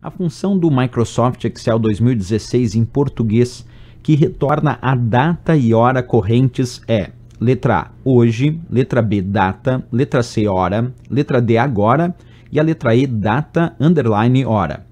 A função do Microsoft Excel 2016 em português que retorna a data e hora correntes é letra A hoje, letra B data, letra C hora, letra D agora e a letra E data underline hora.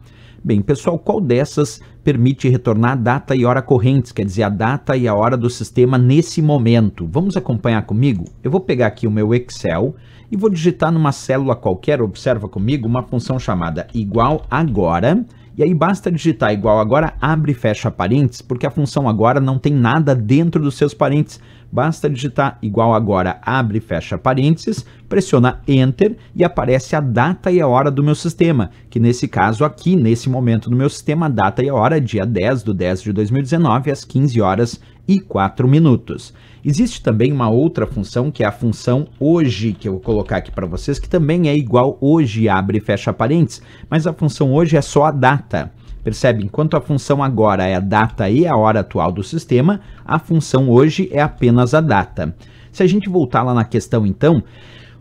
Bem, pessoal, qual dessas permite retornar a data e hora correntes, quer dizer, a data e a hora do sistema nesse momento? Vamos acompanhar comigo? Eu vou pegar aqui o meu Excel e vou digitar numa célula qualquer, observa comigo, uma função chamada igual agora, e aí basta digitar igual agora, abre e fecha parênteses, porque a função agora não tem nada dentro dos seus parênteses, Basta digitar igual agora, abre e fecha parênteses, pressiona Enter e aparece a data e a hora do meu sistema, que nesse caso aqui, nesse momento no meu sistema, a data e a hora dia 10 do 10 de 2019 às 15 horas e 4 minutos. Existe também uma outra função, que é a função hoje, que eu vou colocar aqui para vocês, que também é igual hoje, abre e fecha parênteses, mas a função hoje é só a data. Percebe? Enquanto a função agora é a data e a hora atual do sistema, a função hoje é apenas a data. Se a gente voltar lá na questão, então,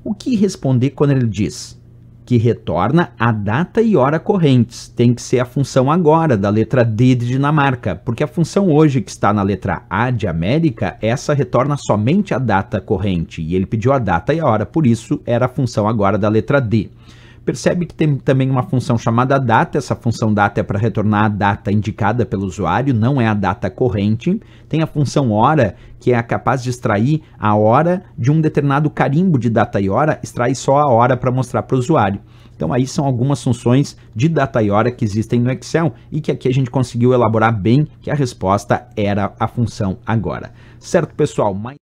o que responder quando ele diz que retorna a data e hora correntes? Tem que ser a função agora, da letra D de Dinamarca, porque a função hoje que está na letra A de América, essa retorna somente a data corrente, e ele pediu a data e a hora, por isso era a função agora da letra D. Percebe que tem também uma função chamada data, essa função data é para retornar a data indicada pelo usuário, não é a data corrente. Tem a função hora, que é capaz de extrair a hora de um determinado carimbo de data e hora, extrai só a hora para mostrar para o usuário. Então aí são algumas funções de data e hora que existem no Excel e que aqui a gente conseguiu elaborar bem que a resposta era a função agora. Certo, pessoal? Mas...